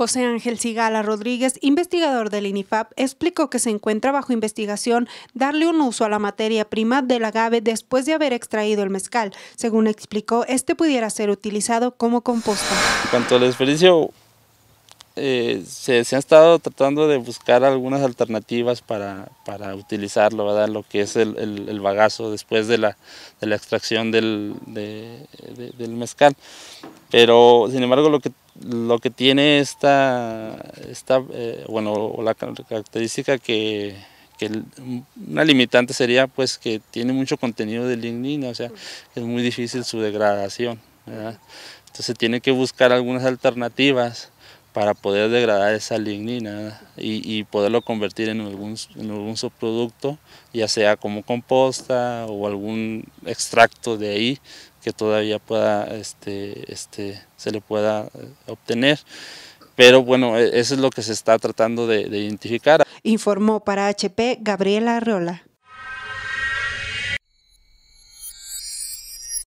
José Ángel Sigala Rodríguez, investigador del INIFAP, explicó que se encuentra bajo investigación darle un uso a la materia prima del agave después de haber extraído el mezcal. Según explicó, este pudiera ser utilizado como composta. En cuanto al desperdicio, eh, se, han estado tratando de buscar algunas alternativas para, para utilizarlo, lo que es el, bagazo después de la, extracción del, del mezcal. Pero, sin embargo, lo que, lo que tiene esta, esta eh, bueno, la característica que, una limitante sería, pues, que tiene mucho contenido de lignina, o sea, es muy difícil su degradación, Entonces tiene que buscar algunas alternativas para poder degradar esa lignina y, poderlo convertir en algún, en algún subproducto, ya sea como composta o algún extracto de ahí que todavía pueda, este, este, se le pueda eh, obtener. Pero bueno, e, eso es lo que se está tratando de, identificar. Informó para HP Gabriela Arreola.